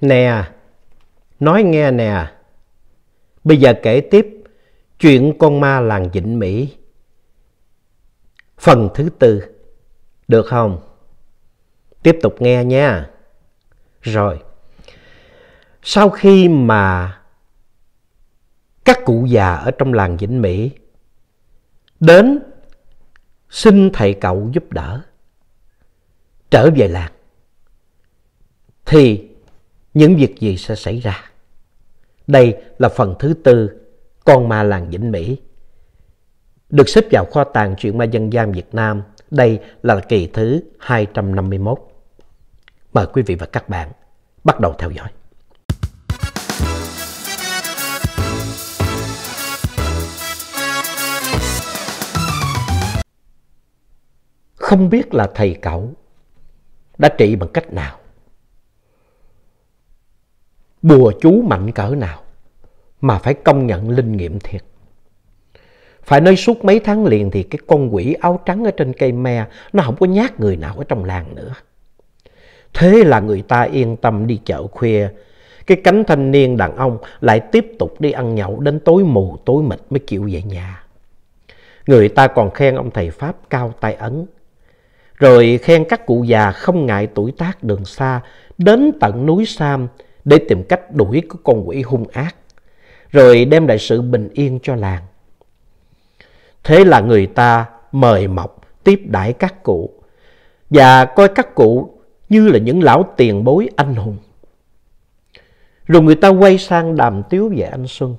Nè, nói nghe nè. Bây giờ kể tiếp chuyện con ma làng Vịnh Mỹ. Phần thứ tư. Được không? Tiếp tục nghe nha. Rồi. Sau khi mà các cụ già ở trong làng Vĩnh Mỹ đến xin thầy cậu giúp đỡ trở về làng thì những việc gì sẽ xảy ra. Đây là phần thứ tư, Con ma làng Vĩnh Mỹ. Được xếp vào kho tàng truyện ma dân gian Việt Nam, đây là kỳ thứ 251. Mời quý vị và các bạn bắt đầu theo dõi. Không biết là thầy cậu đã trị bằng cách nào bùa chú mạnh cỡ nào mà phải công nhận linh nghiệm thiệt. Phải nói suốt mấy tháng liền thì cái con quỷ áo trắng ở trên cây me nó không có nhát người nào ở trong làng nữa. Thế là người ta yên tâm đi chợ khuya. Cái cánh thanh niên đàn ông lại tiếp tục đi ăn nhậu đến tối mù tối mịt mới chịu về nhà. Người ta còn khen ông thầy Pháp cao tay ấn. Rồi khen các cụ già không ngại tuổi tác đường xa đến tận núi Sam để tìm cách đuổi cái con quỷ hung ác, rồi đem lại sự bình yên cho làng. Thế là người ta mời mọc tiếp đãi các cụ và coi các cụ như là những lão tiền bối anh hùng. Rồi người ta quay sang đàm tiếu về anh Xuân.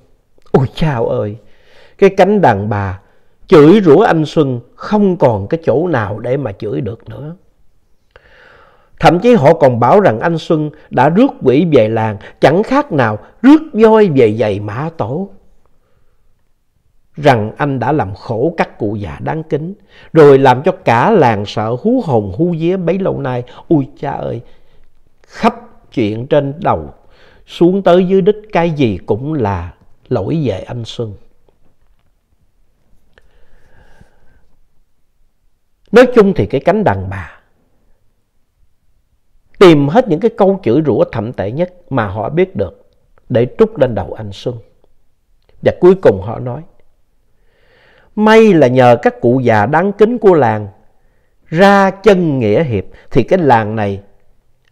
Ôi chào ơi, cái cánh đàn bà chửi rủa anh Xuân không còn cái chỗ nào để mà chửi được nữa. Thậm chí họ còn bảo rằng anh Xuân đã rước quỷ về làng, chẳng khác nào rước voi về giày mã tổ. Rằng anh đã làm khổ các cụ già đáng kính, rồi làm cho cả làng sợ hú hồn hú vía bấy lâu nay. ui cha ơi, khắp chuyện trên đầu, xuống tới dưới đích cái gì cũng là lỗi về anh Xuân. Nói chung thì cái cánh đàn bà tìm hết những cái câu chửi rủa thậm tệ nhất mà họ biết được để trút lên đầu anh Xuân. Và cuối cùng họ nói, may là nhờ các cụ già đáng kính của làng ra chân nghĩa hiệp thì cái làng này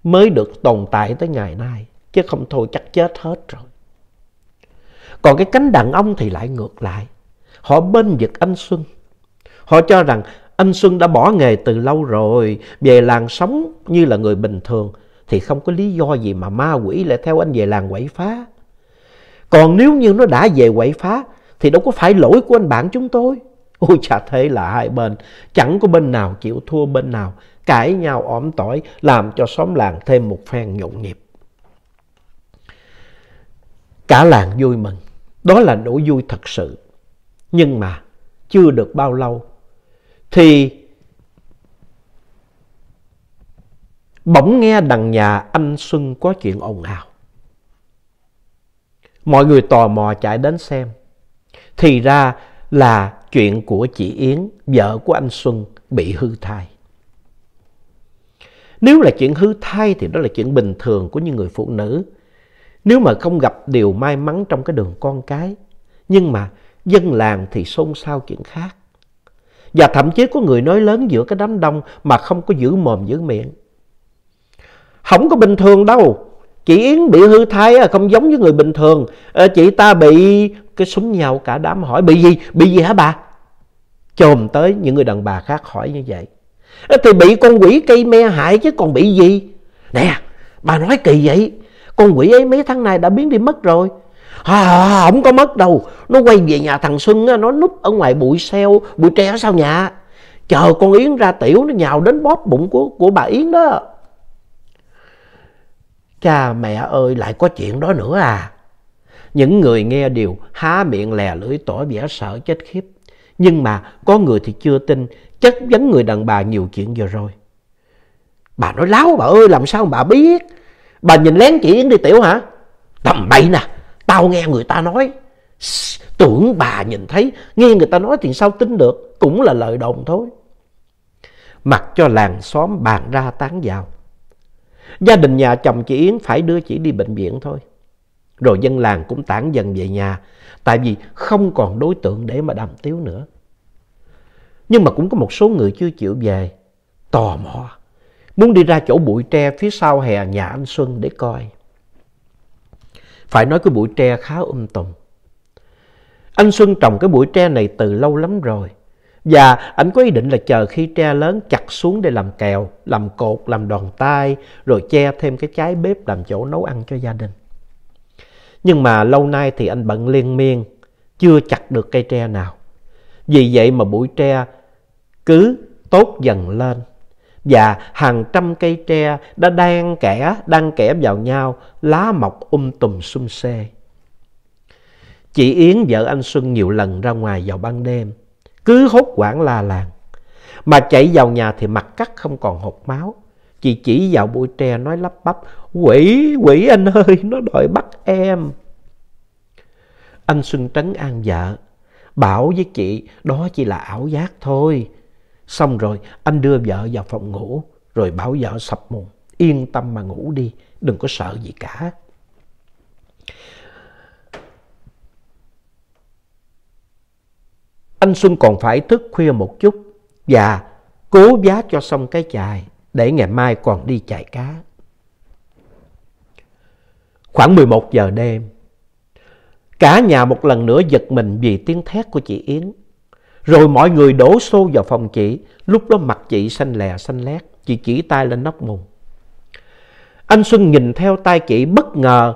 mới được tồn tại tới ngày nay, chứ không thôi chắc chết hết rồi. Còn cái cánh đàn ông thì lại ngược lại, họ bên vực anh Xuân. Họ cho rằng anh Xuân đã bỏ nghề từ lâu rồi, về làng sống như là người bình thường, thì không có lý do gì mà ma quỷ lại theo anh về làng quậy phá. Còn nếu như nó đã về quậy phá, thì đâu có phải lỗi của anh bạn chúng tôi. Ôi chả thế là hai bên, chẳng có bên nào chịu thua bên nào, cãi nhau ỏm tỏi, làm cho xóm làng thêm một phen nhộn nhịp. Cả làng vui mừng, đó là nỗi vui thật sự. Nhưng mà chưa được bao lâu thì bỗng nghe đằng nhà anh Xuân có chuyện ồn ào. Mọi người tò mò chạy đến xem. Thì ra là chuyện của chị Yến, vợ của anh Xuân bị hư thai. Nếu là chuyện hư thai thì đó là chuyện bình thường của những người phụ nữ. Nếu mà không gặp điều may mắn trong cái đường con cái. Nhưng mà dân làng thì xôn xao chuyện khác. Và thậm chí có người nói lớn giữa cái đám đông mà không có giữ mồm giữ miệng. Không có bình thường đâu. Chị Yến bị hư thai à, không giống với người bình thường. Ờ, chị ta bị cái súng nhau cả đám hỏi bị gì? Bị gì hả bà? Chồm tới những người đàn bà khác hỏi như vậy. Ờ, thì bị con quỷ cây me hại chứ còn bị gì? Nè, bà nói kỳ vậy. Con quỷ ấy mấy tháng nay đã biến đi mất rồi. À, à, à, không có mất đâu nó quay về nhà thằng xuân nó núp ở ngoài bụi xeo bụi tre ở sau nhà chờ con yến ra tiểu nó nhào đến bóp bụng của của bà yến đó cha mẹ ơi lại có chuyện đó nữa à những người nghe đều há miệng lè lưỡi tỏ vẻ sợ chết khiếp nhưng mà có người thì chưa tin chất vấn người đàn bà nhiều chuyện vừa rồi bà nói láo bà ơi làm sao bà biết bà nhìn lén chị yến đi tiểu hả tầm bậy nè Tao nghe người ta nói, tưởng bà nhìn thấy, nghe người ta nói thì sao tin được, cũng là lời đồn thôi. Mặc cho làng xóm bàn ra tán vào. Gia đình nhà chồng chị Yến phải đưa chị đi bệnh viện thôi. Rồi dân làng cũng tản dần về nhà, tại vì không còn đối tượng để mà đàm tiếu nữa. Nhưng mà cũng có một số người chưa chịu về, tò mò, muốn đi ra chỗ bụi tre phía sau hè nhà anh Xuân để coi. Phải nói cái bụi tre khá um tùm. Anh Xuân trồng cái bụi tre này từ lâu lắm rồi. Và anh có ý định là chờ khi tre lớn chặt xuống để làm kèo, làm cột, làm đòn tay, rồi che thêm cái trái bếp làm chỗ nấu ăn cho gia đình. Nhưng mà lâu nay thì anh bận liên miên, chưa chặt được cây tre nào. Vì vậy mà bụi tre cứ tốt dần lên và hàng trăm cây tre đã đang kẽ đang kẽ vào nhau, lá mọc um tùm xum xê. Chị Yến vợ anh Xuân nhiều lần ra ngoài vào ban đêm, cứ hốt quảng la làng. Mà chạy vào nhà thì mặt cắt không còn hột máu. Chị chỉ vào bụi tre nói lắp bắp, quỷ, quỷ anh ơi, nó đòi bắt em. Anh Xuân trấn an vợ, bảo với chị đó chỉ là ảo giác thôi, Xong rồi anh đưa vợ vào phòng ngủ rồi bảo vợ sập mùng. Yên tâm mà ngủ đi, đừng có sợ gì cả. Anh Xuân còn phải thức khuya một chút và cố giá cho xong cái chài để ngày mai còn đi chài cá. Khoảng 11 giờ đêm, cả nhà một lần nữa giật mình vì tiếng thét của chị Yến. Rồi mọi người đổ xô vào phòng chị, lúc đó mặt chị xanh lè xanh lét, chị chỉ tay lên nóc mùng. Anh Xuân nhìn theo tay chị bất ngờ,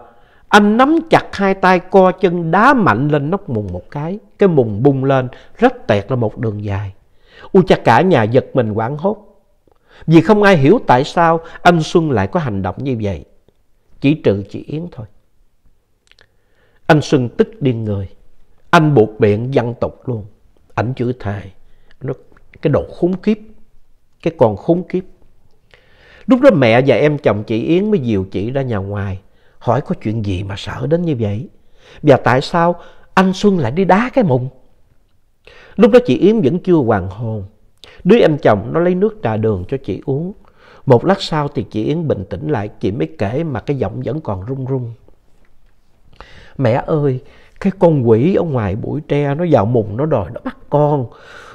anh nắm chặt hai tay co chân đá mạnh lên nóc mùng một cái, cái mùng bung lên, rách tẹt ra một đường dài. Ui cha cả nhà giật mình quảng hốt. Vì không ai hiểu tại sao anh Xuân lại có hành động như vậy. Chỉ trừ chị Yến thôi. Anh Xuân tức điên người. Anh buộc miệng dân tục luôn ảnh chữ thai nó cái độ khốn kiếp cái còn khốn kiếp lúc đó mẹ và em chồng chị yến mới dìu chị ra nhà ngoài hỏi có chuyện gì mà sợ đến như vậy và tại sao anh xuân lại đi đá cái mùng lúc đó chị yến vẫn chưa hoàn hồn đứa em chồng nó lấy nước trà đường cho chị uống một lát sau thì chị yến bình tĩnh lại chị mới kể mà cái giọng vẫn còn run run mẹ ơi cái con quỷ ở ngoài bụi tre nó vào mùng nó đòi nó bắt con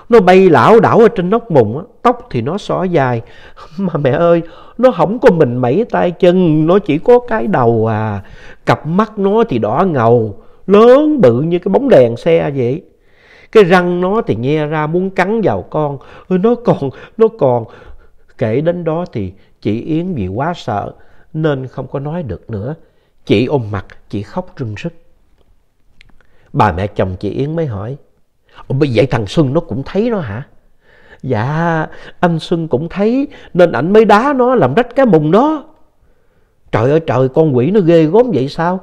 nó bay lảo đảo ở trên nóc mùng á tóc thì nó xõa dài mà mẹ ơi nó không có mình mẩy tay chân nó chỉ có cái đầu à cặp mắt nó thì đỏ ngầu lớn bự như cái bóng đèn xe vậy cái răng nó thì nghe ra muốn cắn vào con ừ, nó còn nó còn kể đến đó thì chị yến vì quá sợ nên không có nói được nữa chị ôm mặt chị khóc rưng rức Bà mẹ chồng chị Yến mới hỏi, Bây vậy thằng Xuân nó cũng thấy nó hả? Dạ, anh Xuân cũng thấy, nên ảnh mới đá nó làm rách cái mùng nó. Trời ơi trời, con quỷ nó ghê gớm vậy sao?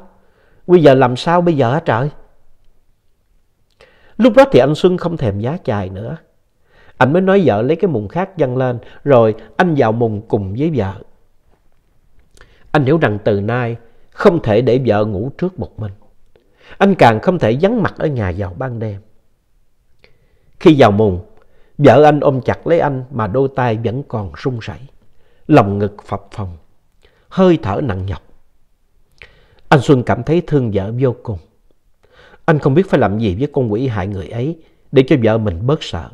Bây giờ làm sao bây giờ hả trời? Lúc đó thì anh Xuân không thèm giá chài nữa. Anh mới nói vợ lấy cái mùng khác dâng lên, rồi anh vào mùng cùng với vợ. Anh hiểu rằng từ nay không thể để vợ ngủ trước một mình. Anh càng không thể vắng mặt ở nhà vào ban đêm. Khi vào mùng, vợ anh ôm chặt lấy anh mà đôi tay vẫn còn run rẩy, lòng ngực phập phồng, hơi thở nặng nhọc. Anh Xuân cảm thấy thương vợ vô cùng. Anh không biết phải làm gì với con quỷ hại người ấy để cho vợ mình bớt sợ.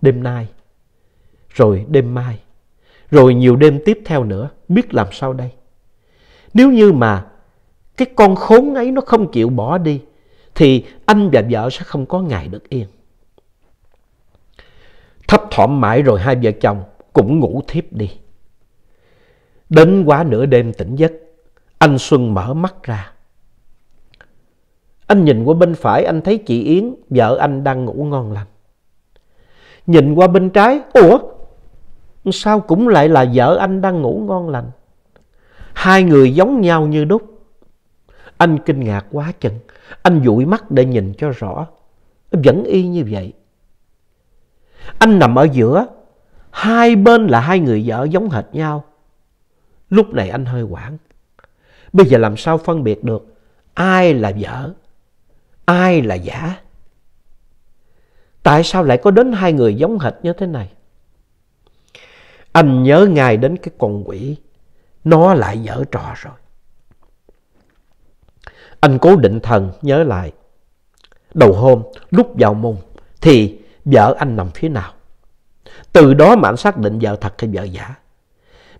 Đêm nay, rồi đêm mai, rồi nhiều đêm tiếp theo nữa, biết làm sao đây? Nếu như mà cái con khốn ấy nó không chịu bỏ đi thì anh và vợ sẽ không có ngày được yên. Thấp thỏm mãi rồi hai vợ chồng cũng ngủ thiếp đi. Đến quá nửa đêm tỉnh giấc, anh Xuân mở mắt ra. Anh nhìn qua bên phải anh thấy chị Yến, vợ anh đang ngủ ngon lành. Nhìn qua bên trái, ủa? Sao cũng lại là vợ anh đang ngủ ngon lành? Hai người giống nhau như đúc. Anh kinh ngạc quá chừng. Anh dụi mắt để nhìn cho rõ. Vẫn y như vậy. Anh nằm ở giữa. Hai bên là hai người vợ giống hệt nhau. Lúc này anh hơi quảng. Bây giờ làm sao phân biệt được ai là vợ, ai là giả? Tại sao lại có đến hai người giống hệt như thế này? Anh nhớ ngay đến cái con quỷ. Nó lại dở trò rồi. Anh cố định thần nhớ lại. Đầu hôm, lúc vào mùng, thì vợ anh nằm phía nào? Từ đó mà anh xác định vợ thật hay vợ giả.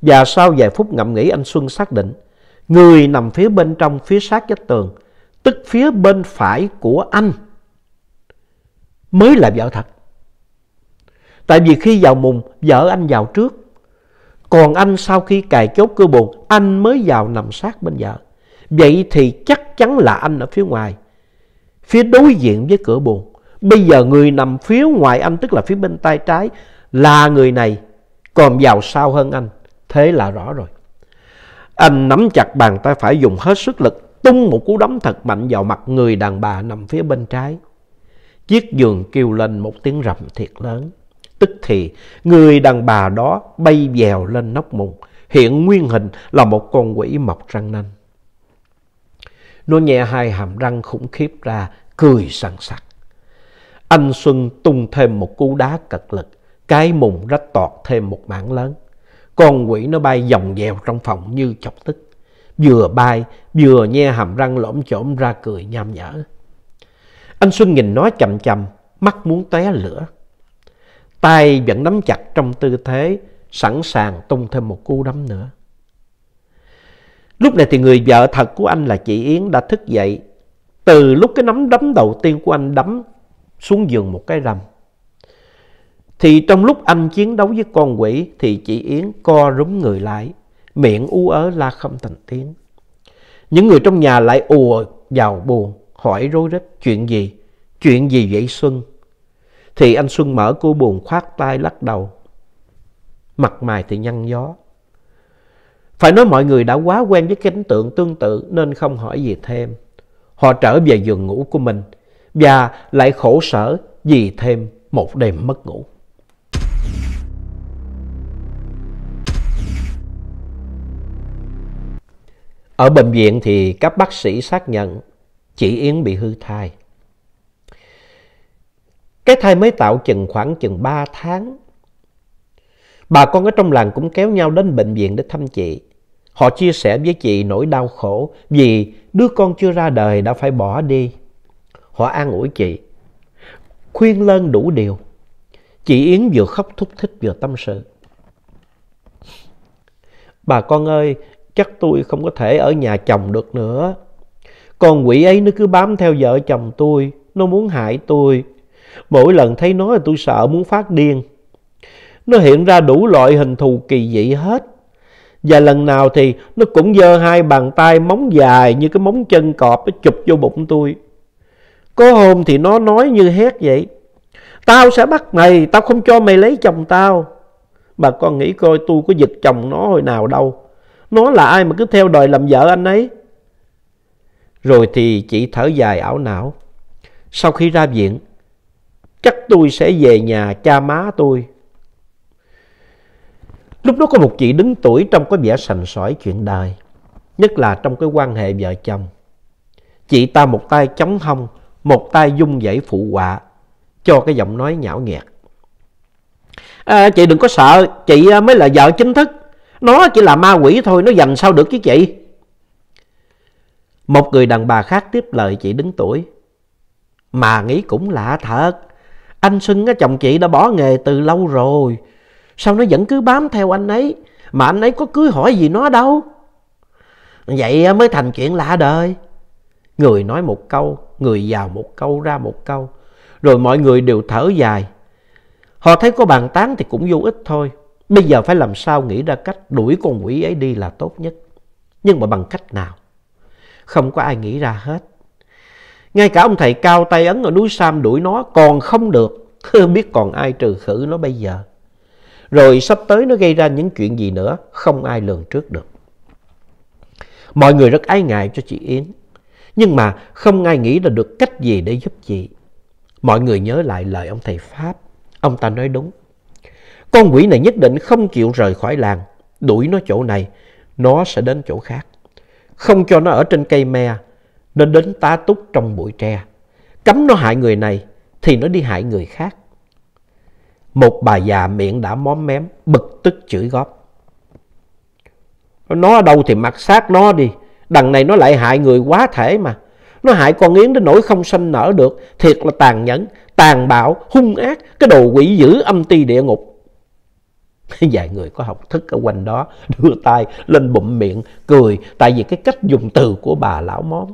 Và sau vài phút ngậm nghĩ anh Xuân xác định, người nằm phía bên trong phía sát vách tường, tức phía bên phải của anh, mới là vợ thật. Tại vì khi vào mùng, vợ anh vào trước. Còn anh sau khi cài chốt cơ buồn, anh mới vào nằm sát bên vợ. Vậy thì chắc chắn là anh ở phía ngoài, phía đối diện với cửa buồn. Bây giờ người nằm phía ngoài anh, tức là phía bên tay trái, là người này còn giàu sao hơn anh. Thế là rõ rồi. Anh nắm chặt bàn tay phải dùng hết sức lực, tung một cú đấm thật mạnh vào mặt người đàn bà nằm phía bên trái. Chiếc giường kêu lên một tiếng rầm thiệt lớn. Tức thì, người đàn bà đó bay vèo lên nóc mùng, hiện nguyên hình là một con quỷ mọc răng nanh. Nó nhẹ hai hàm răng khủng khiếp ra, cười sẵn sặc. Anh Xuân tung thêm một cú đá cật lực, cái mùng rách tọt thêm một mảng lớn. Con quỷ nó bay vòng vèo trong phòng như chọc tức. Vừa bay, vừa nhe hàm răng lõm chổm ra cười nham nhở. Anh Xuân nhìn nó chậm chậm, mắt muốn té lửa. Tay vẫn nắm chặt trong tư thế, sẵn sàng tung thêm một cú đấm nữa. Lúc này thì người vợ thật của anh là chị Yến đã thức dậy từ lúc cái nắm đấm đầu tiên của anh đấm xuống giường một cái rầm. Thì trong lúc anh chiến đấu với con quỷ thì chị Yến co rúm người lại, miệng u ớ la không thành tiếng. Những người trong nhà lại ùa vào buồn, hỏi rối rít chuyện gì, chuyện gì vậy Xuân? Thì anh Xuân mở cô buồn khoát tay lắc đầu, mặt mày thì nhăn gió. Phải nói mọi người đã quá quen với cảnh tượng tương tự nên không hỏi gì thêm. Họ trở về giường ngủ của mình và lại khổ sở vì thêm một đêm mất ngủ. Ở bệnh viện thì các bác sĩ xác nhận chị Yến bị hư thai. Cái thai mới tạo chừng khoảng chừng 3 tháng. Bà con ở trong làng cũng kéo nhau đến bệnh viện để thăm chị. Họ chia sẻ với chị nỗi đau khổ vì đứa con chưa ra đời đã phải bỏ đi. Họ an ủi chị, khuyên lơn đủ điều. Chị Yến vừa khóc thúc thích vừa tâm sự. Bà con ơi, chắc tôi không có thể ở nhà chồng được nữa. Con quỷ ấy nó cứ bám theo vợ chồng tôi, nó muốn hại tôi. Mỗi lần thấy nó là tôi sợ muốn phát điên. Nó hiện ra đủ loại hình thù kỳ dị hết. Và lần nào thì nó cũng giơ hai bàn tay móng dài như cái móng chân cọp nó chụp vô bụng tôi. Có hôm thì nó nói như hét vậy. Tao sẽ bắt mày, tao không cho mày lấy chồng tao. Bà con nghĩ coi tôi có giật chồng nó hồi nào đâu. Nó là ai mà cứ theo đòi làm vợ anh ấy. Rồi thì chị thở dài ảo não. Sau khi ra viện, chắc tôi sẽ về nhà cha má tôi Lúc đó có một chị đứng tuổi trong có vẻ sành sỏi chuyện đời, nhất là trong cái quan hệ vợ chồng. Chị ta một tay chống hông, một tay dung dãy phụ họa cho cái giọng nói nhão nhẹt. À, chị đừng có sợ, chị à, mới là vợ chính thức. Nó chỉ là ma quỷ thôi, nó dành sao được chứ chị. Một người đàn bà khác tiếp lời chị đứng tuổi. Mà nghĩ cũng lạ thật, anh Xuân chồng chị đã bỏ nghề từ lâu rồi, Sao nó vẫn cứ bám theo anh ấy Mà anh ấy có cưới hỏi gì nó đâu Vậy mới thành chuyện lạ đời Người nói một câu Người vào một câu ra một câu Rồi mọi người đều thở dài Họ thấy có bàn tán thì cũng vô ích thôi Bây giờ phải làm sao nghĩ ra cách đuổi con quỷ ấy đi là tốt nhất Nhưng mà bằng cách nào Không có ai nghĩ ra hết ngay cả ông thầy cao tay ấn ở núi Sam đuổi nó còn không được. Biết còn ai trừ khử nó bây giờ rồi sắp tới nó gây ra những chuyện gì nữa không ai lường trước được. Mọi người rất ái ngại cho chị Yến, nhưng mà không ai nghĩ là được cách gì để giúp chị. Mọi người nhớ lại lời ông thầy Pháp, ông ta nói đúng. Con quỷ này nhất định không chịu rời khỏi làng, đuổi nó chỗ này, nó sẽ đến chỗ khác. Không cho nó ở trên cây me, nó đến tá túc trong bụi tre. Cấm nó hại người này thì nó đi hại người khác. Một bà già miệng đã móm mém, bực tức chửi góp. Nó ở đâu thì mặc xác nó đi. Đằng này nó lại hại người quá thể mà. Nó hại con Yến đến nỗi không sanh nở được. Thiệt là tàn nhẫn, tàn bạo, hung ác. Cái đồ quỷ dữ âm ti địa ngục. Vài người có học thức ở quanh đó đưa tay lên bụng miệng cười tại vì cái cách dùng từ của bà lão móm,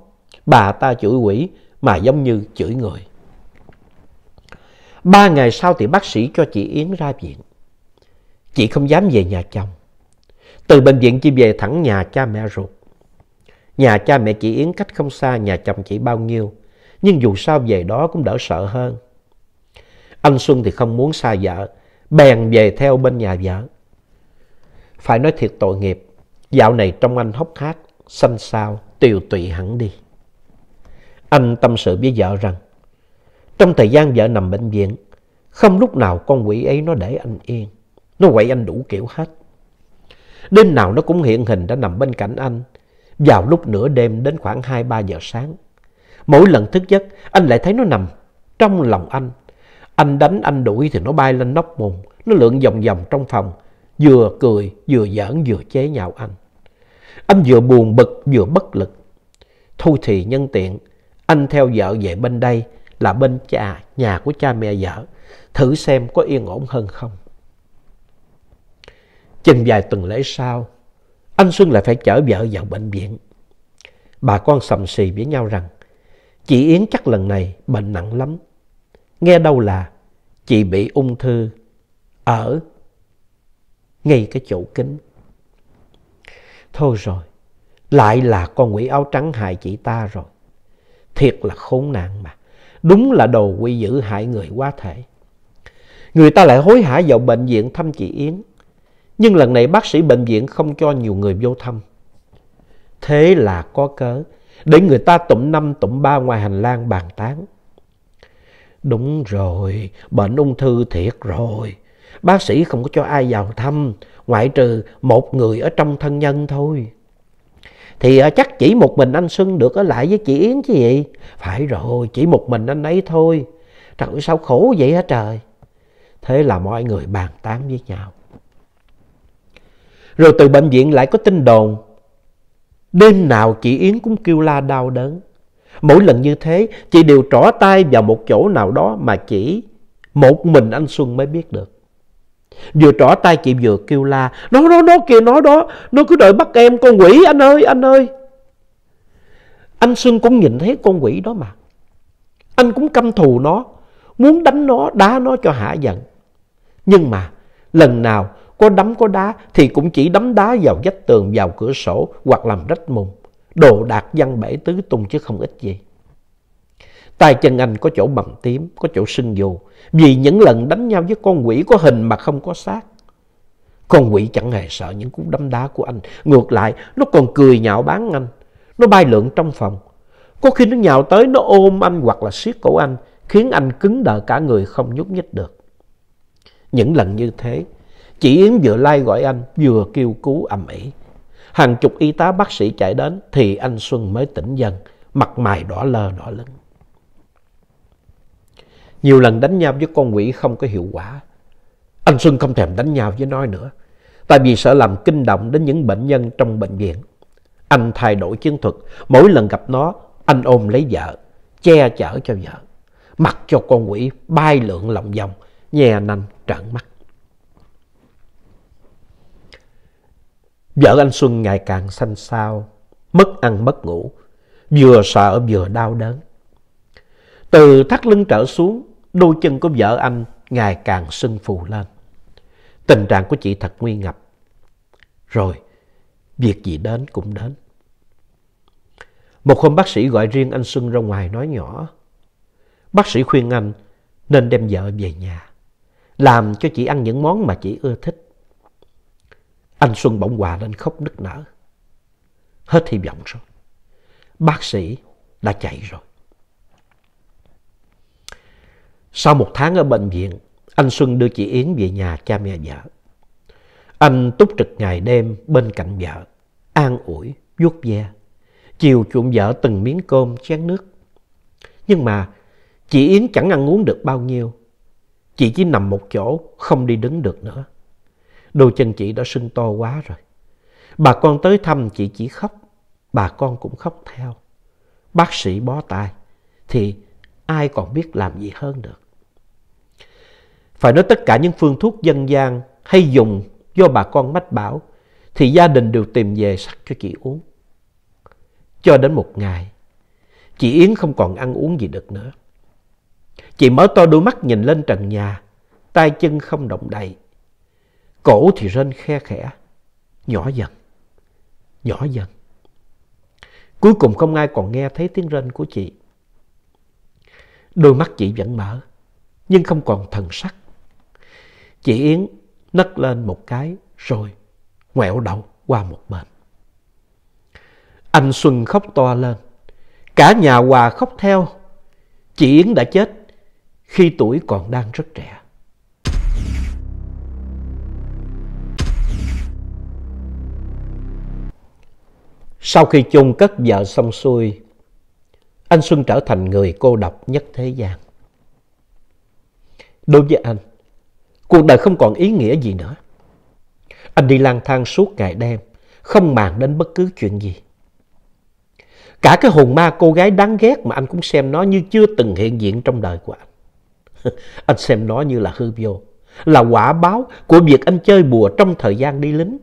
Bà ta chửi quỷ mà giống như chửi người. Ba ngày sau thì bác sĩ cho chị Yến ra viện. Chị không dám về nhà chồng. Từ bệnh viện chị về thẳng nhà cha mẹ ruột. Nhà cha mẹ chị Yến cách không xa nhà chồng chị bao nhiêu. Nhưng dù sao về đó cũng đỡ sợ hơn. Anh Xuân thì không muốn xa vợ. Bèn về theo bên nhà vợ. Phải nói thiệt tội nghiệp. Dạo này trong anh hốc hác, xanh xao, tiều tụy hẳn đi. Anh tâm sự với vợ rằng trong thời gian vợ nằm bệnh viện, không lúc nào con quỷ ấy nó để anh yên. Nó quậy anh đủ kiểu hết. Đêm nào nó cũng hiện hình đã nằm bên cạnh anh. Vào lúc nửa đêm đến khoảng 2-3 giờ sáng. Mỗi lần thức giấc, anh lại thấy nó nằm trong lòng anh. Anh đánh anh đuổi thì nó bay lên nóc mùng. Nó lượn vòng vòng trong phòng. Vừa cười, vừa giỡn, vừa chế nhạo anh. Anh vừa buồn bực, vừa bất lực. thu thì nhân tiện, anh theo vợ về bên đây là bên cha, nhà của cha mẹ vợ, thử xem có yên ổn hơn không. Chừng vài tuần lễ sau, anh Xuân lại phải chở vợ vào bệnh viện. Bà con sầm xì với nhau rằng, chị Yến chắc lần này bệnh nặng lắm. Nghe đâu là chị bị ung thư ở ngay cái chỗ kính. Thôi rồi, lại là con quỷ áo trắng hại chị ta rồi. Thiệt là khốn nạn mà đúng là đồ quy dữ hại người quá thể. Người ta lại hối hả vào bệnh viện thăm chị Yến. Nhưng lần này bác sĩ bệnh viện không cho nhiều người vô thăm. Thế là có cớ để người ta tụm năm tụm ba ngoài hành lang bàn tán. Đúng rồi, bệnh ung thư thiệt rồi. Bác sĩ không có cho ai vào thăm, ngoại trừ một người ở trong thân nhân thôi thì à, chắc chỉ một mình anh Xuân được ở lại với chị Yến chứ gì. Phải rồi, chỉ một mình anh ấy thôi. Trời sao khổ vậy hả trời? Thế là mọi người bàn tán với nhau. Rồi từ bệnh viện lại có tin đồn. Đêm nào chị Yến cũng kêu la đau đớn. Mỗi lần như thế, chị đều trỏ tay vào một chỗ nào đó mà chỉ một mình anh Xuân mới biết được. Vừa trỏ tay chị vừa kêu la. Nó, nó, nó kìa, nó đó. Nó cứ đợi bắt em, con quỷ anh ơi, anh ơi. Anh xuân cũng nhìn thấy con quỷ đó mà. Anh cũng căm thù nó, muốn đánh nó, đá nó cho hạ giận. Nhưng mà lần nào có đấm có đá thì cũng chỉ đấm đá vào vách tường, vào cửa sổ hoặc làm rách mùng. Đồ đạc văn bể tứ tung chứ không ít gì tay chân anh có chỗ bầm tím, có chỗ sưng vù. Vì những lần đánh nhau với con quỷ có hình mà không có xác. Con quỷ chẳng hề sợ những cú đấm đá của anh. Ngược lại, nó còn cười nhạo bán anh. Nó bay lượn trong phòng. Có khi nó nhào tới, nó ôm anh hoặc là siết cổ anh, khiến anh cứng đờ cả người không nhúc nhích được. Những lần như thế, chị Yến vừa lai gọi anh, vừa kêu cứu ầm ĩ. Hàng chục y tá bác sĩ chạy đến, thì anh Xuân mới tỉnh dần, mặt mày đỏ lờ đỏ lưng. Nhiều lần đánh nhau với con quỷ không có hiệu quả. Anh Xuân không thèm đánh nhau với nó nữa. Tại vì sợ làm kinh động đến những bệnh nhân trong bệnh viện. Anh thay đổi chiến thuật. Mỗi lần gặp nó, anh ôm lấy vợ, che chở cho vợ. Mặc cho con quỷ bay lượn lòng vòng, nhè nanh trợn mắt. Vợ anh Xuân ngày càng xanh xao, mất ăn mất ngủ, vừa sợ vừa đau đớn. Từ thắt lưng trở xuống, đôi chân của vợ anh ngày càng sưng phù lên. Tình trạng của chị thật nguy ngập. Rồi, việc gì đến cũng đến. Một hôm bác sĩ gọi riêng anh Xuân ra ngoài nói nhỏ. Bác sĩ khuyên anh nên đem vợ về nhà, làm cho chị ăn những món mà chị ưa thích. Anh Xuân bỗng hòa lên khóc nức nở. Hết hy vọng rồi. Bác sĩ đã chạy rồi. Sau một tháng ở bệnh viện, anh Xuân đưa chị Yến về nhà cha mẹ vợ. Anh túc trực ngày đêm bên cạnh vợ, an ủi, vuốt ve, chiều chuộng vợ từng miếng cơm chén nước. Nhưng mà chị Yến chẳng ăn uống được bao nhiêu, chị chỉ nằm một chỗ không đi đứng được nữa. Đôi chân chị đã sưng to quá rồi. Bà con tới thăm chị chỉ khóc, bà con cũng khóc theo. Bác sĩ bó tay, thì ai còn biết làm gì hơn được. Phải nói tất cả những phương thuốc dân gian hay dùng do bà con mách bảo thì gia đình đều tìm về sắc cho chị uống. Cho đến một ngày, chị Yến không còn ăn uống gì được nữa. Chị mở to đôi mắt nhìn lên trần nhà, tay chân không động đậy. Cổ thì rên khe khẽ, nhỏ dần, nhỏ dần. Cuối cùng không ai còn nghe thấy tiếng rên của chị. Đôi mắt chị vẫn mở, nhưng không còn thần sắc. Chị Yến nấc lên một cái rồi ngoẹo đầu qua một bên. Anh Xuân khóc to lên. Cả nhà Hòa khóc theo. Chị Yến đã chết khi tuổi còn đang rất trẻ. Sau khi chung cất vợ xong xuôi, anh Xuân trở thành người cô độc nhất thế gian. Đối với anh, Cuộc đời không còn ý nghĩa gì nữa. Anh đi lang thang suốt ngày đêm, không màng đến bất cứ chuyện gì. Cả cái hồn ma cô gái đáng ghét mà anh cũng xem nó như chưa từng hiện diện trong đời của anh. anh xem nó như là hư vô, là quả báo của việc anh chơi bùa trong thời gian đi lính.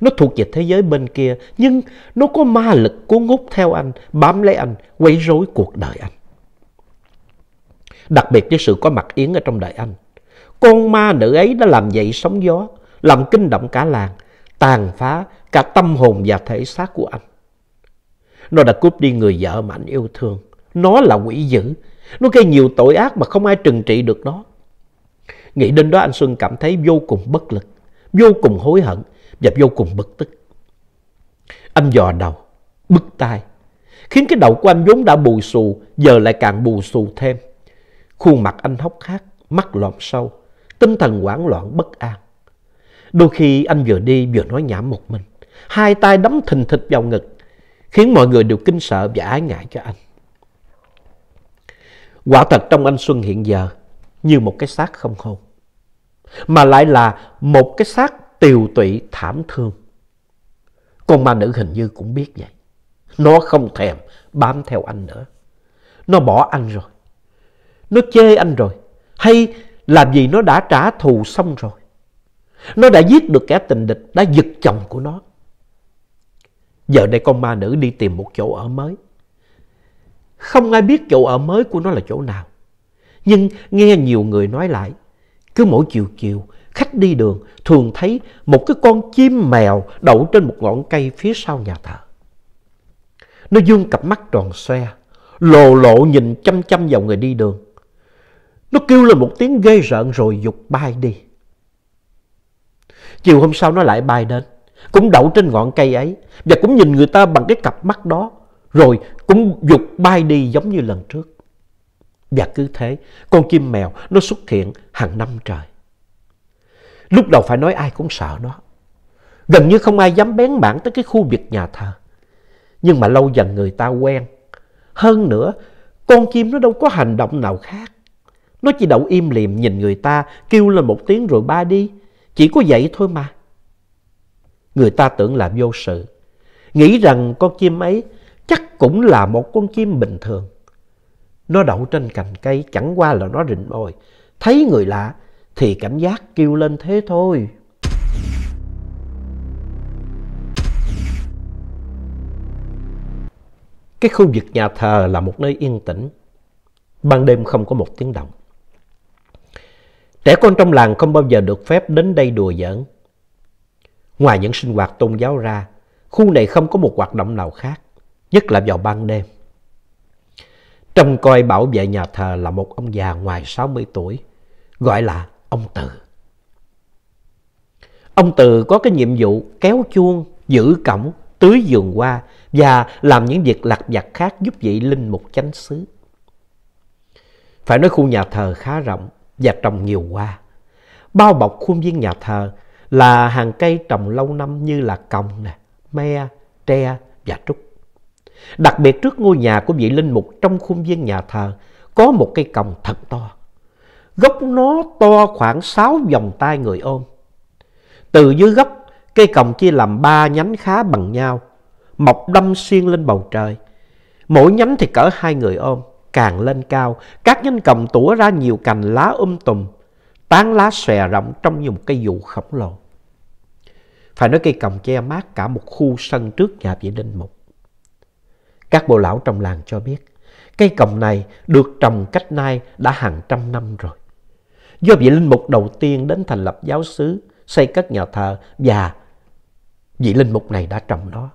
Nó thuộc về thế giới bên kia, nhưng nó có ma lực cuốn hút theo anh, bám lấy anh, quấy rối cuộc đời anh. Đặc biệt với sự có mặt Yến ở trong đời anh, con ma nữ ấy đã làm dậy sóng gió, làm kinh động cả làng, tàn phá cả tâm hồn và thể xác của anh. Nó đã cướp đi người vợ mà anh yêu thương. Nó là quỷ dữ. Nó gây nhiều tội ác mà không ai trừng trị được nó. Nghĩ đến đó anh Xuân cảm thấy vô cùng bất lực, vô cùng hối hận và vô cùng bực tức. Anh dò đầu, bứt tai, khiến cái đầu của anh vốn đã bù xù, giờ lại càng bù xù thêm. Khuôn mặt anh hốc hác, mắt lõm sâu tinh thần hoảng loạn bất an. Đôi khi anh vừa đi vừa nói nhảm một mình, hai tay đấm thình thịch vào ngực, khiến mọi người đều kinh sợ và ái ngại cho anh. Quả thật trong anh Xuân hiện giờ như một cái xác không hồn, mà lại là một cái xác tiều tụy thảm thương. Còn ma nữ hình như cũng biết vậy. Nó không thèm bám theo anh nữa. Nó bỏ anh rồi. Nó chê anh rồi. Hay làm gì nó đã trả thù xong rồi. Nó đã giết được kẻ tình địch, đã giật chồng của nó. Giờ đây con ma nữ đi tìm một chỗ ở mới. Không ai biết chỗ ở mới của nó là chỗ nào. Nhưng nghe nhiều người nói lại, cứ mỗi chiều chiều, khách đi đường thường thấy một cái con chim mèo đậu trên một ngọn cây phía sau nhà thờ. Nó dương cặp mắt tròn xoe, lồ lộ nhìn chăm chăm vào người đi đường. Nó kêu lên một tiếng ghê rợn rồi dục bay đi. Chiều hôm sau nó lại bay đến, cũng đậu trên ngọn cây ấy và cũng nhìn người ta bằng cái cặp mắt đó, rồi cũng dục bay đi giống như lần trước. Và cứ thế, con chim mèo nó xuất hiện hàng năm trời. Lúc đầu phải nói ai cũng sợ nó. Gần như không ai dám bén mảng tới cái khu vực nhà thờ. Nhưng mà lâu dần người ta quen. Hơn nữa, con chim nó đâu có hành động nào khác. Nó chỉ đậu im liềm nhìn người ta, kêu lên một tiếng rồi ba đi. Chỉ có vậy thôi mà. Người ta tưởng là vô sự. Nghĩ rằng con chim ấy chắc cũng là một con chim bình thường. Nó đậu trên cành cây, chẳng qua là nó rình mồi. Thấy người lạ thì cảnh giác kêu lên thế thôi. Cái khu vực nhà thờ là một nơi yên tĩnh. Ban đêm không có một tiếng động. Trẻ con trong làng không bao giờ được phép đến đây đùa giỡn. Ngoài những sinh hoạt tôn giáo ra, khu này không có một hoạt động nào khác, nhất là vào ban đêm. Trong coi bảo vệ nhà thờ là một ông già ngoài 60 tuổi, gọi là ông Từ. Ông Từ có cái nhiệm vụ kéo chuông, giữ cổng, tưới vườn hoa và làm những việc lặt vặt khác giúp vị linh mục chánh xứ. Phải nói khu nhà thờ khá rộng, và trồng nhiều hoa. Bao bọc khuôn viên nhà thờ là hàng cây trồng lâu năm như là còng, nè, me, tre và trúc. Đặc biệt trước ngôi nhà của vị linh mục trong khuôn viên nhà thờ có một cây còng thật to. Gốc nó to khoảng 6 vòng tay người ôm. Từ dưới gốc, cây còng chia làm ba nhánh khá bằng nhau, mọc đâm xuyên lên bầu trời. Mỗi nhánh thì cỡ hai người ôm càng lên cao, các nhánh còng tủa ra nhiều cành lá um tùm, tán lá xòe rộng trong như một cây dù khổng lồ. Phải nói cây còng che mát cả một khu sân trước nhà vị linh mục. Các bộ lão trong làng cho biết, cây còng này được trồng cách nay đã hàng trăm năm rồi. Do vị linh mục đầu tiên đến thành lập giáo xứ, xây cất nhà thờ và vị linh mục này đã trồng nó.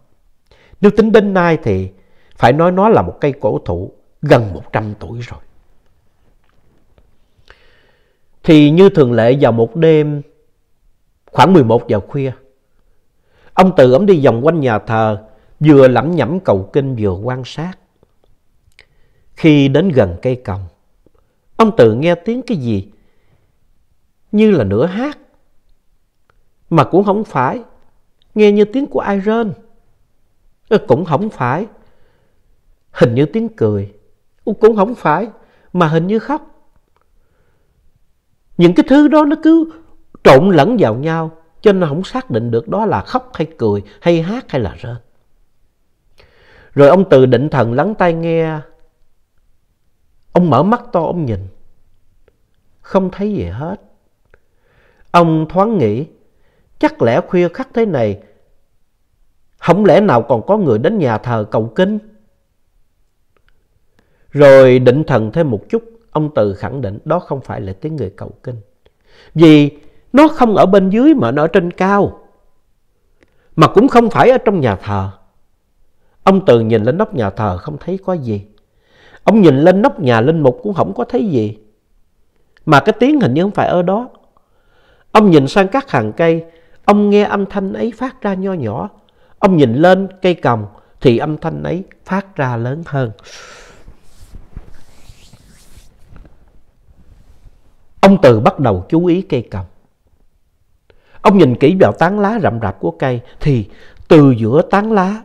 Nếu tính đến nay thì phải nói nó là một cây cổ thụ gần 100 tuổi rồi. Thì như thường lệ vào một đêm khoảng 11 giờ khuya, ông Từ ổng đi vòng quanh nhà thờ, vừa lẩm nhẩm cầu kinh vừa quan sát. Khi đến gần cây còng, ông Từ nghe tiếng cái gì như là nửa hát, mà cũng không phải, nghe như tiếng của ai rên, ờ, cũng không phải, hình như tiếng cười cũng không phải mà hình như khóc những cái thứ đó nó cứ trộn lẫn vào nhau cho nên không xác định được đó là khóc hay cười hay hát hay là rên rồi ông từ định thần lắng tai nghe ông mở mắt to ông nhìn không thấy gì hết ông thoáng nghĩ chắc lẽ khuya khắc thế này không lẽ nào còn có người đến nhà thờ cầu kinh rồi định thần thêm một chút, ông Từ khẳng định đó không phải là tiếng người cầu kinh. Vì nó không ở bên dưới mà nó ở trên cao. Mà cũng không phải ở trong nhà thờ. Ông Từ nhìn lên nóc nhà thờ không thấy có gì. Ông nhìn lên nóc nhà linh mục cũng không có thấy gì. Mà cái tiếng hình như không phải ở đó. Ông nhìn sang các hàng cây, ông nghe âm thanh ấy phát ra nho nhỏ. Ông nhìn lên cây còng thì âm thanh ấy phát ra lớn hơn. Ông Từ bắt đầu chú ý cây cầm. Ông nhìn kỹ vào tán lá rậm rạp của cây thì từ giữa tán lá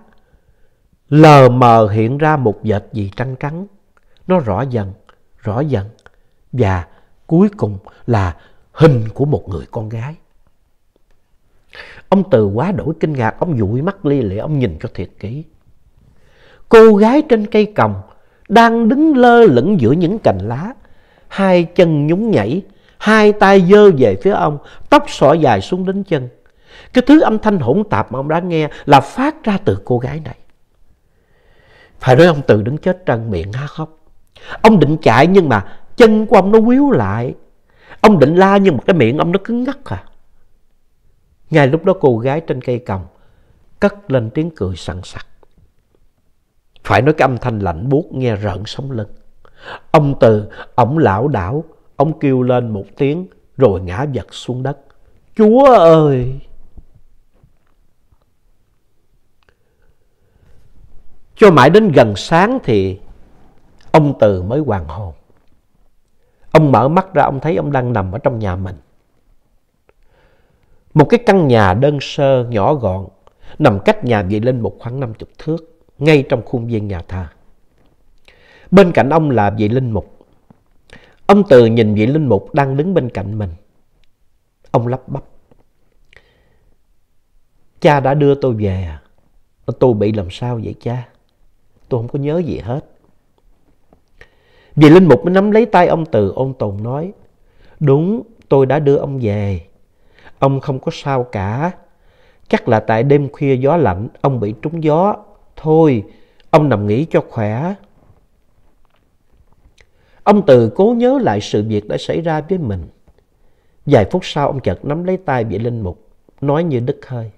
lờ mờ hiện ra một vệt gì trắng trắng. Nó rõ dần, rõ dần và cuối cùng là hình của một người con gái. Ông Từ quá đổi kinh ngạc, ông dụi mắt lia lịa, ông nhìn cho thiệt kỹ. Cô gái trên cây còng đang đứng lơ lửng giữa những cành lá, hai chân nhún nhảy, hai tay dơ về phía ông, tóc xõa dài xuống đến chân. Cái thứ âm thanh hỗn tạp mà ông đã nghe là phát ra từ cô gái này. Phải nói ông Từ đứng chết trân miệng há khóc. Ông định chạy nhưng mà chân của ông nó quíu lại. Ông định la nhưng mà cái miệng ông nó cứng ngắc à. Ngay lúc đó cô gái trên cây còng cất lên tiếng cười sẵn sặc. Phải nói cái âm thanh lạnh buốt nghe rợn sống lưng. Ông Từ, ổng lão đảo, ông kêu lên một tiếng rồi ngã vật xuống đất. Chúa ơi! Cho mãi đến gần sáng thì ông Từ mới hoàn hồn. Ông mở mắt ra ông thấy ông đang nằm ở trong nhà mình. Một cái căn nhà đơn sơ nhỏ gọn nằm cách nhà vệ lên một khoảng 50 thước ngay trong khuôn viên nhà thờ. Bên cạnh ông là vị linh mục. Ông Từ nhìn vị linh mục đang đứng bên cạnh mình. Ông lắp bắp. Cha đã đưa tôi về à? Tôi bị làm sao vậy cha? Tôi không có nhớ gì hết. Vị linh mục mới nắm lấy tay ông Từ ôn tồn nói. Đúng, tôi đã đưa ông về. Ông không có sao cả. Chắc là tại đêm khuya gió lạnh, ông bị trúng gió. Thôi, ông nằm nghỉ cho khỏe. Ông Từ cố nhớ lại sự việc đã xảy ra với mình. Vài phút sau ông chợt nắm lấy tay vị linh mục, nói như đứt hơi.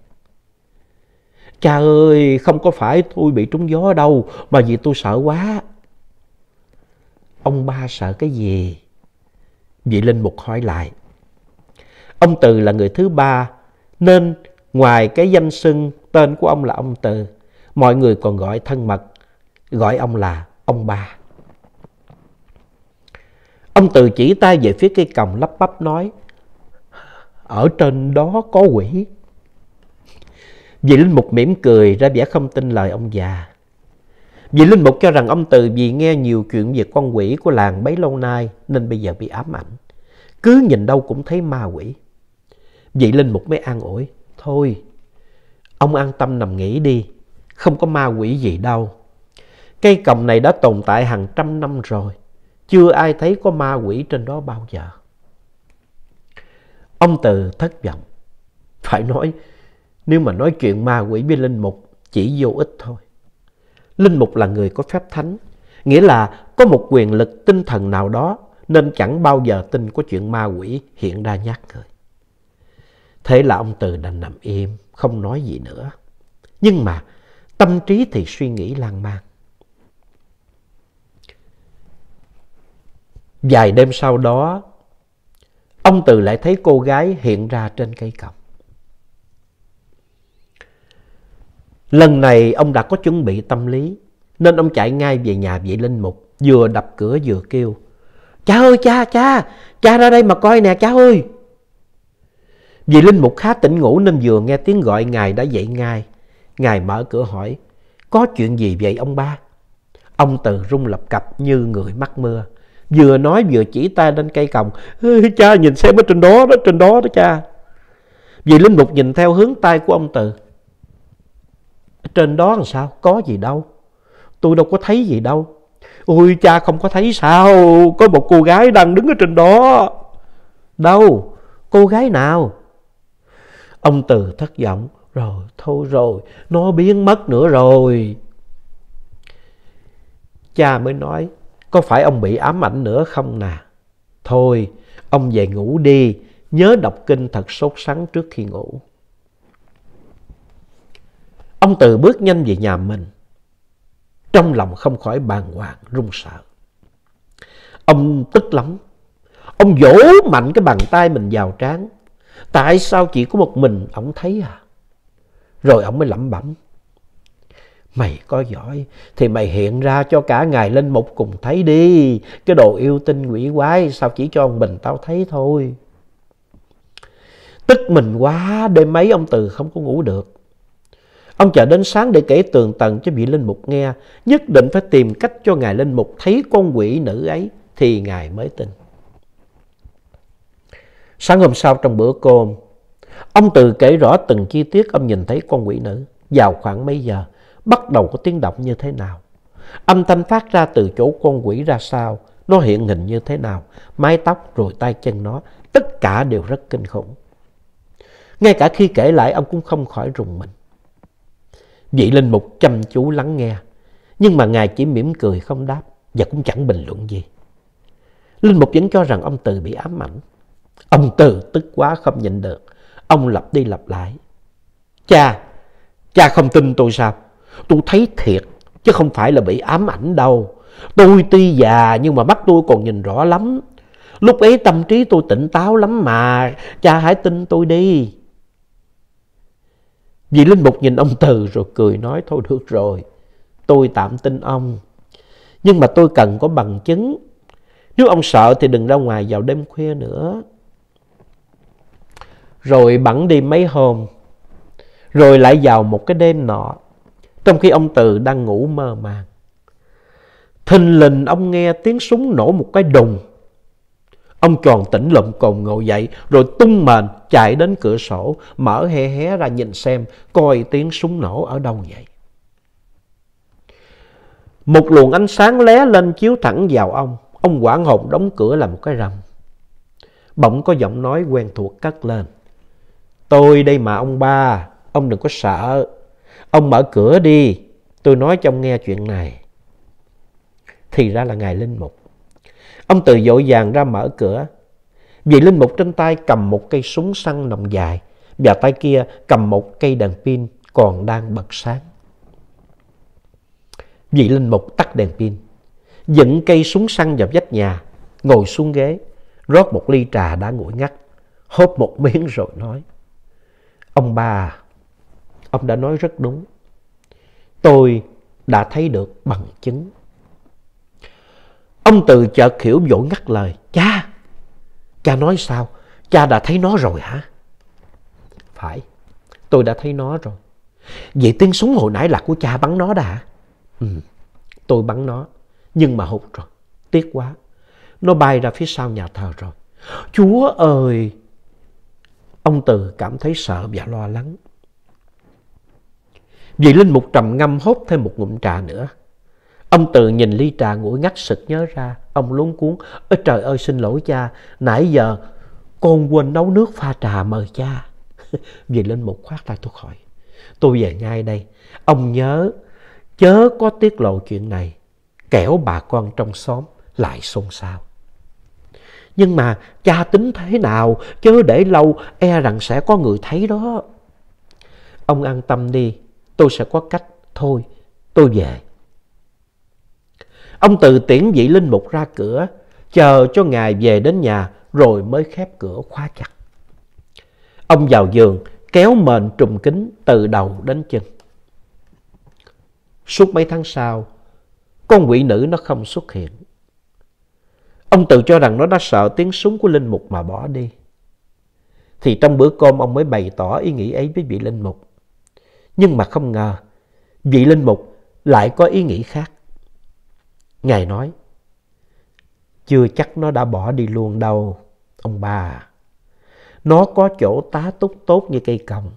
Cha ơi, không có phải tôi bị trúng gió đâu, mà vì tôi sợ quá. Ông ba sợ cái gì? Vị linh mục hỏi lại. Ông Từ là người thứ ba, nên ngoài cái danh xưng tên của ông là ông Từ, mọi người còn gọi thân mật, gọi ông là ông ba. Ông Từ chỉ tay về phía cây còng lắp bắp nói, ở trên đó có quỷ. Vị Linh Mục mỉm cười ra vẻ không tin lời ông già. Vị Linh Mục cho rằng ông Từ vì nghe nhiều chuyện về con quỷ của làng bấy lâu nay nên bây giờ bị ám ảnh. Cứ nhìn đâu cũng thấy ma quỷ. Vị Linh Mục mới an ủi. Thôi, ông an tâm nằm nghỉ đi. Không có ma quỷ gì đâu. Cây còng này đã tồn tại hàng trăm năm rồi chưa ai thấy có ma quỷ trên đó bao giờ. Ông Từ thất vọng. Phải nói, nếu mà nói chuyện ma quỷ với Linh Mục chỉ vô ích thôi. Linh Mục là người có phép thánh, nghĩa là có một quyền lực tinh thần nào đó nên chẳng bao giờ tin có chuyện ma quỷ hiện ra nhát người. Thế là ông Từ đành nằm im, không nói gì nữa. Nhưng mà tâm trí thì suy nghĩ lan man. Vài đêm sau đó, ông Từ lại thấy cô gái hiện ra trên cây cọc. Lần này ông đã có chuẩn bị tâm lý, nên ông chạy ngay về nhà vị linh mục, vừa đập cửa vừa kêu. Cha ơi cha, cha, cha ra đây mà coi nè cha ơi. Vì linh mục khá tỉnh ngủ nên vừa nghe tiếng gọi ngài đã dậy ngay. Ngài mở cửa hỏi, có chuyện gì vậy ông ba? Ông từ rung lập cập như người mắc mưa vừa nói vừa chỉ tay lên cây còng cha nhìn xem ở trên đó đó trên đó đó cha vì linh mục nhìn theo hướng tay của ông từ trên đó làm sao có gì đâu tôi đâu có thấy gì đâu ôi cha không có thấy sao có một cô gái đang đứng ở trên đó đâu cô gái nào ông từ thất vọng rồi thôi rồi nó biến mất nữa rồi cha mới nói có phải ông bị ám ảnh nữa không nè? Thôi, ông về ngủ đi, nhớ đọc kinh thật sốt sắng trước khi ngủ. Ông Từ bước nhanh về nhà mình. Trong lòng không khỏi bàng hoàng, run sợ. Ông tức lắm. Ông vỗ mạnh cái bàn tay mình vào trán. Tại sao chỉ có một mình ông thấy à? Rồi ông mới lẩm bẩm. Mày có giỏi thì mày hiện ra cho cả ngài linh mục cùng thấy đi. Cái đồ yêu tinh quỷ quái sao chỉ cho ông Bình tao thấy thôi. Tức mình quá đêm mấy ông Từ không có ngủ được. Ông chờ đến sáng để kể tường tận cho vị linh mục nghe. Nhất định phải tìm cách cho ngài linh mục thấy con quỷ nữ ấy thì ngài mới tin. Sáng hôm sau trong bữa cơm, ông Từ kể rõ từng chi tiết ông nhìn thấy con quỷ nữ vào khoảng mấy giờ bắt đầu có tiếng động như thế nào. Âm thanh phát ra từ chỗ con quỷ ra sao, nó hiện hình như thế nào, mái tóc rồi tay chân nó, tất cả đều rất kinh khủng. Ngay cả khi kể lại ông cũng không khỏi rùng mình. Vị linh mục chăm chú lắng nghe, nhưng mà ngài chỉ mỉm cười không đáp và cũng chẳng bình luận gì. Linh mục vẫn cho rằng ông Từ bị ám ảnh. Ông Từ tức quá không nhịn được, ông lặp đi lặp lại. Cha, cha không tin tôi sao? Tôi thấy thiệt, chứ không phải là bị ám ảnh đâu. Tôi tuy già nhưng mà mắt tôi còn nhìn rõ lắm. Lúc ấy tâm trí tôi tỉnh táo lắm mà, cha hãy tin tôi đi. Vì Linh Mục nhìn ông Từ rồi cười nói thôi được rồi, tôi tạm tin ông. Nhưng mà tôi cần có bằng chứng. Nếu ông sợ thì đừng ra ngoài vào đêm khuya nữa. Rồi bẵng đi mấy hôm, rồi lại vào một cái đêm nọ trong khi ông Từ đang ngủ mơ màng. Thình lình ông nghe tiếng súng nổ một cái đùng. Ông tròn tỉnh lụm cồn ngồi dậy rồi tung mền chạy đến cửa sổ, mở hé hé ra nhìn xem coi tiếng súng nổ ở đâu vậy. Một luồng ánh sáng lé lên chiếu thẳng vào ông, ông quảng hồn đóng cửa làm một cái rầm. Bỗng có giọng nói quen thuộc cất lên. Tôi đây mà ông ba, ông đừng có sợ. Ông mở cửa đi, tôi nói cho ông nghe chuyện này. Thì ra là ngài Linh Mục. Ông từ dội vàng ra mở cửa. Vị Linh Mục trên tay cầm một cây súng săn nòng dài và tay kia cầm một cây đèn pin còn đang bật sáng. Vị Linh Mục tắt đèn pin, dựng cây súng săn vào vách nhà, ngồi xuống ghế, rót một ly trà đã nguội ngắt, hớp một miếng rồi nói. Ông bà ông đã nói rất đúng. Tôi đã thấy được bằng chứng. Ông từ chợt hiểu dỗ ngắt lời. Cha, cha nói sao? Cha đã thấy nó rồi hả? Phải, tôi đã thấy nó rồi. Vậy tiếng súng hồi nãy là của cha bắn nó đã Ừ, tôi bắn nó, nhưng mà hụt rồi. Tiếc quá, nó bay ra phía sau nhà thờ rồi. Chúa ơi! Ông Từ cảm thấy sợ và lo lắng. Vị linh mục trầm ngâm hốt thêm một ngụm trà nữa. Ông Từ nhìn ly trà nguội ngắt sực nhớ ra. Ông luống cuốn. Ơ trời ơi xin lỗi cha. Nãy giờ con quên nấu nước pha trà mời cha. Vị linh mục khoát tay tôi khỏi. Tôi về ngay đây. Ông nhớ chớ có tiết lộ chuyện này. Kẻo bà con trong xóm lại xôn xao. Nhưng mà cha tính thế nào chớ để lâu e rằng sẽ có người thấy đó. Ông an tâm đi tôi sẽ có cách, thôi, tôi về. Ông từ tiễn vị linh mục ra cửa, chờ cho ngài về đến nhà rồi mới khép cửa khóa chặt. Ông vào giường, kéo mền trùm kín từ đầu đến chân. Suốt mấy tháng sau, con quỷ nữ nó không xuất hiện. Ông tự cho rằng nó đã sợ tiếng súng của linh mục mà bỏ đi. Thì trong bữa cơm ông mới bày tỏ ý nghĩ ấy với vị linh mục nhưng mà không ngờ vị linh mục lại có ý nghĩ khác. Ngài nói, chưa chắc nó đã bỏ đi luôn đâu, ông bà. Nó có chỗ tá túc tốt như cây còng,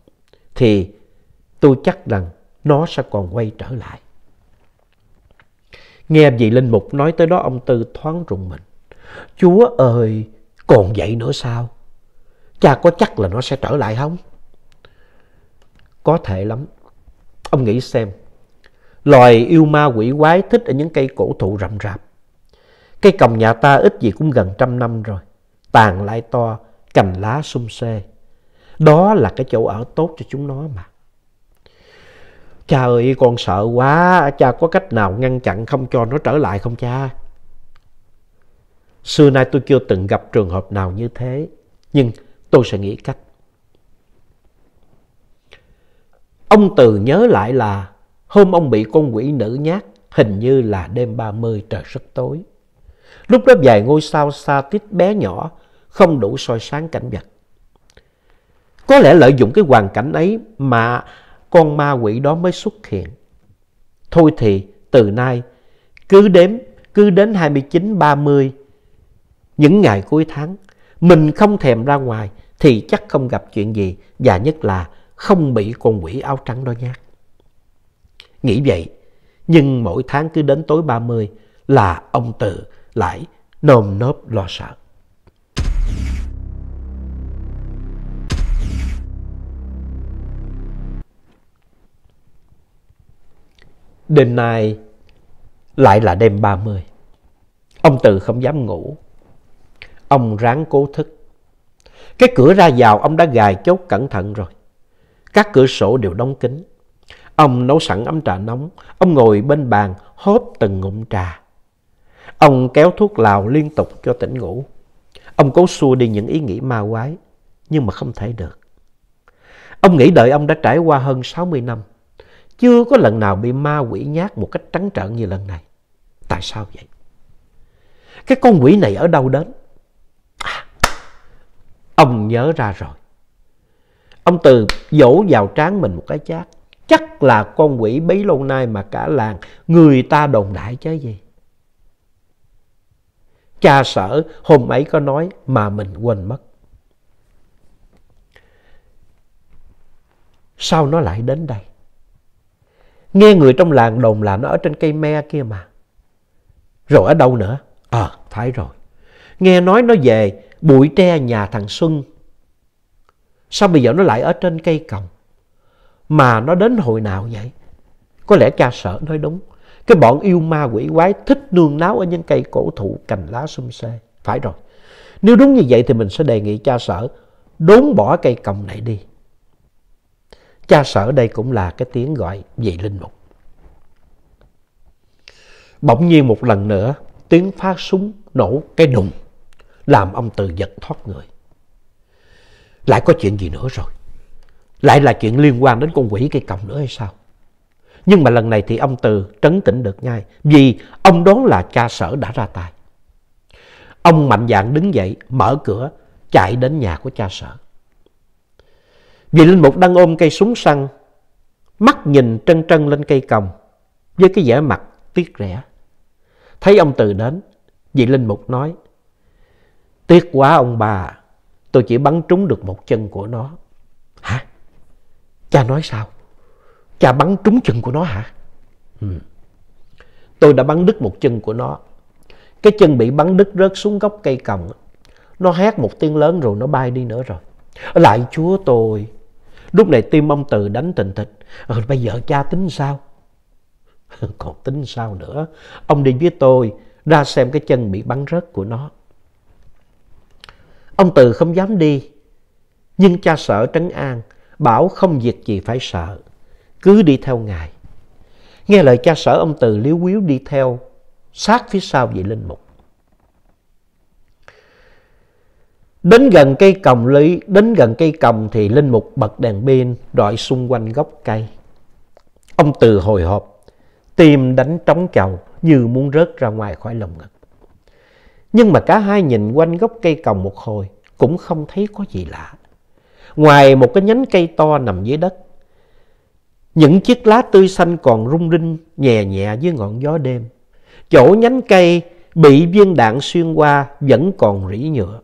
thì tôi chắc rằng nó sẽ còn quay trở lại. Nghe vị linh mục nói tới đó ông Tư thoáng rùng mình. Chúa ơi, còn vậy nữa sao? Cha có chắc là nó sẽ trở lại không? Có thể lắm. Ông nghĩ xem, loài yêu ma quỷ quái thích ở những cây cổ thụ rậm rạp. Cây còng nhà ta ít gì cũng gần trăm năm rồi, tàn lại to, cành lá sum xê. Đó là cái chỗ ở tốt cho chúng nó mà. Cha ơi, con sợ quá, cha có cách nào ngăn chặn không cho nó trở lại không cha? Xưa nay tôi chưa từng gặp trường hợp nào như thế, nhưng tôi sẽ nghĩ cách. Ông Từ nhớ lại là hôm ông bị con quỷ nữ nhát, hình như là đêm 30 trời rất tối. Lúc đó vài ngôi sao xa tít bé nhỏ, không đủ soi sáng cảnh vật. Có lẽ lợi dụng cái hoàn cảnh ấy mà con ma quỷ đó mới xuất hiện. Thôi thì từ nay cứ đếm cứ đến 29 30 những ngày cuối tháng mình không thèm ra ngoài thì chắc không gặp chuyện gì và nhất là không bị con quỷ áo trắng đó nhát. Nghĩ vậy, nhưng mỗi tháng cứ đến tối 30 là ông tự lại nồm nớp lo sợ. Đêm nay lại là đêm 30. Ông Từ không dám ngủ. Ông ráng cố thức. Cái cửa ra vào ông đã gài chốt cẩn thận rồi. Các cửa sổ đều đóng kín. Ông nấu sẵn ấm trà nóng, ông ngồi bên bàn hớp từng ngụm trà. Ông kéo thuốc lào liên tục cho tỉnh ngủ. Ông cố xua đi những ý nghĩ ma quái, nhưng mà không thể được. Ông nghĩ đợi ông đã trải qua hơn 60 năm, chưa có lần nào bị ma quỷ nhát một cách trắng trợn như lần này. Tại sao vậy? Cái con quỷ này ở đâu đến? À, ông nhớ ra rồi. Ông Từ dỗ vào trán mình một cái chát. Chắc là con quỷ bấy lâu nay mà cả làng người ta đồn đại chứ gì. Cha sở hôm ấy có nói mà mình quên mất. Sao nó lại đến đây? Nghe người trong làng đồn là nó ở trên cây me kia mà. Rồi ở đâu nữa? Ờ, à, phải rồi. Nghe nói nó về bụi tre nhà thằng Xuân Sao bây giờ nó lại ở trên cây còng? Mà nó đến hồi nào vậy? Có lẽ cha sợ nói đúng. Cái bọn yêu ma quỷ quái thích nương náo ở những cây cổ thụ cành lá xum xê. Phải rồi. Nếu đúng như vậy thì mình sẽ đề nghị cha sở đốn bỏ cây còng này đi. Cha sở đây cũng là cái tiếng gọi vị linh mục. Bỗng nhiên một lần nữa tiếng phát súng nổ cái đùng làm ông Từ giật thoát người. Lại có chuyện gì nữa rồi? Lại là chuyện liên quan đến con quỷ cây còng nữa hay sao? Nhưng mà lần này thì ông Từ trấn tĩnh được ngay vì ông đoán là cha sở đã ra tay. Ông mạnh dạn đứng dậy, mở cửa, chạy đến nhà của cha sở. Vì Linh Mục đang ôm cây súng săn, mắt nhìn trân trân lên cây còng với cái vẻ mặt tiếc rẻ. Thấy ông Từ đến, vị Linh Mục nói, Tiếc quá ông bà, Tôi chỉ bắn trúng được một chân của nó. Hả? Cha nói sao? Cha bắn trúng chân của nó hả? Ừ. Tôi đã bắn đứt một chân của nó. Cái chân bị bắn đứt rớt xuống gốc cây còng. Nó hét một tiếng lớn rồi nó bay đi nữa rồi. Lại chúa tôi. Lúc này tim ông Từ đánh tình thịch. Ừ, bây giờ cha tính sao? Còn tính sao nữa? Ông đi với tôi ra xem cái chân bị bắn rớt của nó. Ông Từ không dám đi, nhưng cha sợ trấn an, bảo không việc gì phải sợ, cứ đi theo ngài. Nghe lời cha sở ông Từ liếu quýu đi theo, sát phía sau vị linh mục. Đến gần cây còng lý, đến gần cây còng thì linh mục bật đèn pin rọi xung quanh gốc cây. Ông Từ hồi hộp, tim đánh trống chầu như muốn rớt ra ngoài khỏi lồng ngực. Nhưng mà cả hai nhìn quanh gốc cây còng một hồi cũng không thấy có gì lạ. Ngoài một cái nhánh cây to nằm dưới đất, những chiếc lá tươi xanh còn rung rinh nhẹ nhẹ dưới ngọn gió đêm. Chỗ nhánh cây bị viên đạn xuyên qua vẫn còn rỉ nhựa.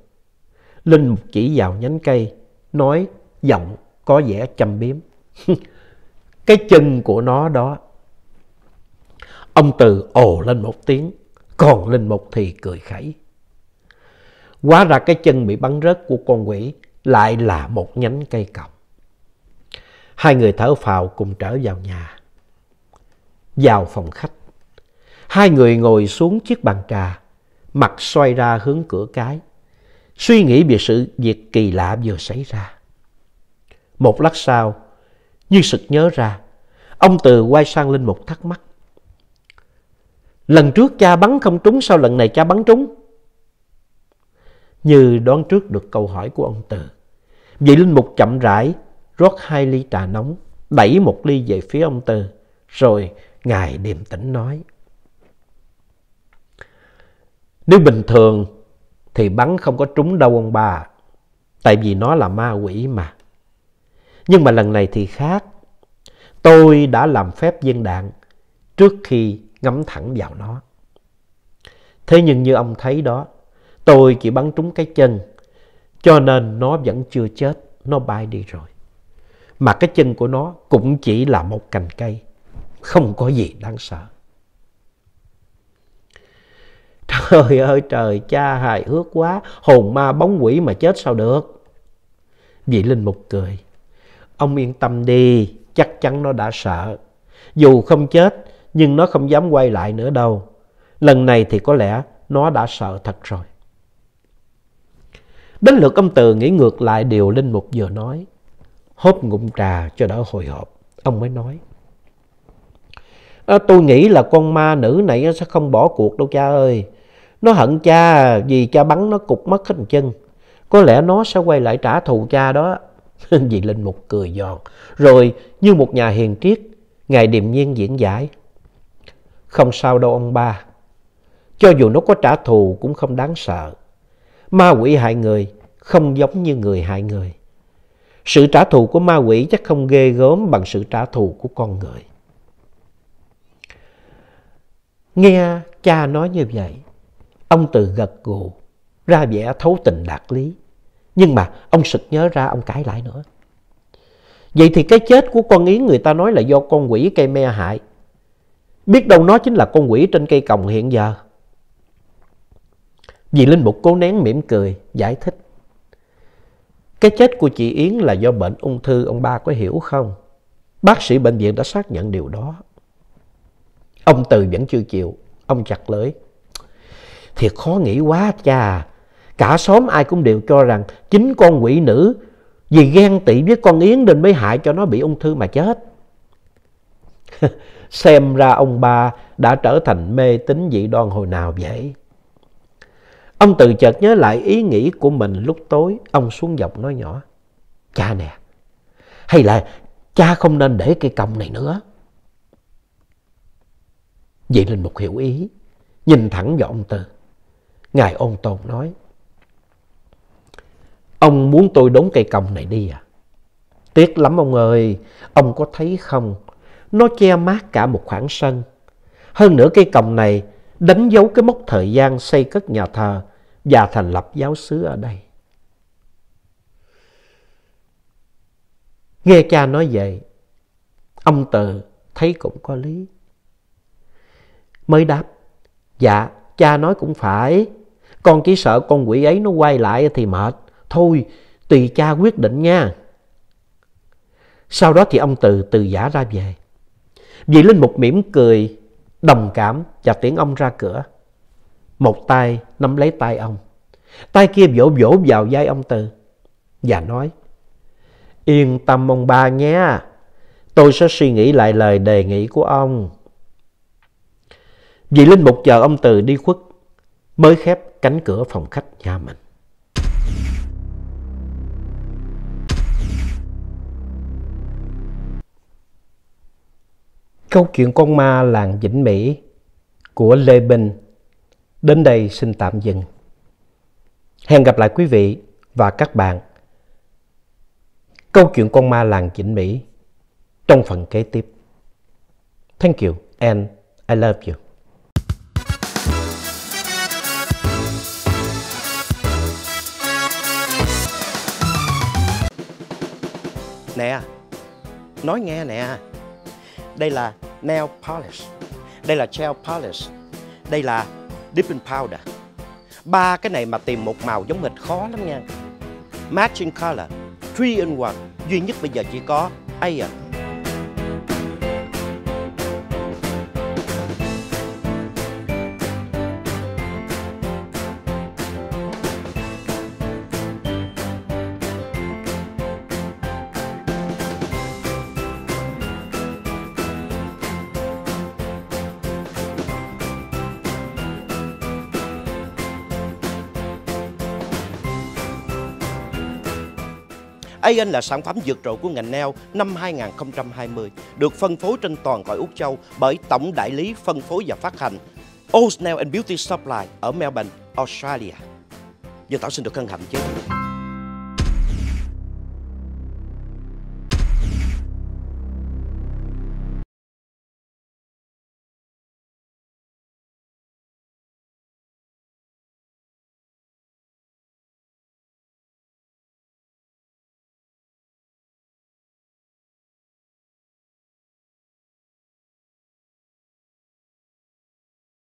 Linh chỉ vào nhánh cây, nói giọng có vẻ châm biếm. cái chân của nó đó. Ông Từ ồ lên một tiếng, còn Linh Mục thì cười khẩy. Quá ra cái chân bị bắn rớt của con quỷ lại là một nhánh cây cọc. Hai người thở phào cùng trở vào nhà. Vào phòng khách. Hai người ngồi xuống chiếc bàn trà, mặt xoay ra hướng cửa cái. Suy nghĩ về sự việc kỳ lạ vừa xảy ra. Một lát sau, như sực nhớ ra, ông Từ quay sang Linh một thắc mắc. Lần trước cha bắn không trúng, sao lần này cha bắn trúng? như đoán trước được câu hỏi của ông Từ. Vị linh mục chậm rãi rót hai ly trà nóng, đẩy một ly về phía ông Từ, rồi ngài điềm tĩnh nói. Nếu bình thường thì bắn không có trúng đâu ông bà, tại vì nó là ma quỷ mà. Nhưng mà lần này thì khác, tôi đã làm phép viên đạn trước khi ngắm thẳng vào nó. Thế nhưng như ông thấy đó, Tôi chỉ bắn trúng cái chân, cho nên nó vẫn chưa chết, nó bay đi rồi. Mà cái chân của nó cũng chỉ là một cành cây, không có gì đáng sợ. Trời ơi trời, cha hài hước quá, hồn ma bóng quỷ mà chết sao được. Vị Linh Mục cười. Ông yên tâm đi, chắc chắn nó đã sợ. Dù không chết, nhưng nó không dám quay lại nữa đâu. Lần này thì có lẽ nó đã sợ thật rồi. Đến lượt ông Từ nghĩ ngược lại điều Linh Mục vừa nói. Hốt ngụm trà cho đỡ hồi hộp. Ông mới nói. À, tôi nghĩ là con ma nữ này sẽ không bỏ cuộc đâu cha ơi. Nó hận cha vì cha bắn nó cục mất hết chân. Có lẽ nó sẽ quay lại trả thù cha đó. Vì Linh Mục cười giòn. Rồi như một nhà hiền triết, Ngài điềm nhiên diễn giải. Không sao đâu ông ba. Cho dù nó có trả thù cũng không đáng sợ. Ma quỷ hại người không giống như người hại người. Sự trả thù của ma quỷ chắc không ghê gớm bằng sự trả thù của con người. Nghe cha nói như vậy, ông Từ gật gù, ra vẻ thấu tình đạt lý. Nhưng mà ông sực nhớ ra ông cãi lại nữa. Vậy thì cái chết của con Yến người ta nói là do con quỷ cây me hại. Biết đâu nó chính là con quỷ trên cây còng hiện giờ. Dì Linh Mục cố nén mỉm cười, giải thích. Cái chết của chị Yến là do bệnh ung thư, ông ba có hiểu không? Bác sĩ bệnh viện đã xác nhận điều đó. Ông Từ vẫn chưa chịu, ông chặt lưỡi. Thiệt khó nghĩ quá cha, cả xóm ai cũng đều cho rằng chính con quỷ nữ vì ghen tị với con Yến nên mới hại cho nó bị ung thư mà chết. Xem ra ông ba đã trở thành mê tín dị đoan hồi nào vậy? Ông từ chợt nhớ lại ý nghĩ của mình lúc tối, ông xuống giọng nói nhỏ. Cha nè, hay là cha không nên để cây còng này nữa. vậy Linh Mục hiểu ý, nhìn thẳng vào ông từ Ngài ôn tồn nói, Ông muốn tôi đốn cây còng này đi à? Tiếc lắm ông ơi, ông có thấy không? Nó che mát cả một khoảng sân. Hơn nữa cây còng này đánh dấu cái mốc thời gian xây cất nhà thờ và thành lập giáo xứ ở đây. Nghe cha nói vậy, ông Từ thấy cũng có lý. Mới đáp, dạ cha nói cũng phải, con chỉ sợ con quỷ ấy nó quay lại thì mệt, thôi tùy cha quyết định nha. Sau đó thì ông Từ từ giả ra về. Vị Linh Mục mỉm cười, đồng cảm và tiễn ông ra cửa. Một tay nắm lấy tay ông. Tay kia vỗ vỗ vào vai ông từ Và nói. Yên tâm ông ba nhé. Tôi sẽ suy nghĩ lại lời đề nghị của ông. Vị Linh Mục chờ ông Từ đi khuất. Mới khép cánh cửa phòng khách nhà mình. Câu chuyện con ma làng Vĩnh Mỹ của Lê Bình Đến đây xin tạm dừng. Hẹn gặp lại quý vị và các bạn. Câu chuyện con ma làng chỉnh Mỹ trong phần kế tiếp. Thank you and I love you. Nè, nói nghe nè. Đây là nail polish. Đây là gel polish. Đây là Deep Powder ba cái này mà tìm một màu giống hệt khó lắm nha matching color 3 in 1 duy nhất bây giờ chỉ có Aeon à. AN là sản phẩm vượt trội của ngành nail năm 2020, được phân phối trên toàn cõi Úc Châu bởi tổng đại lý phân phối và phát hành Old Nail and Beauty Supply ở Melbourne, Australia. Giờ Thảo xin được hân hạnh chứ.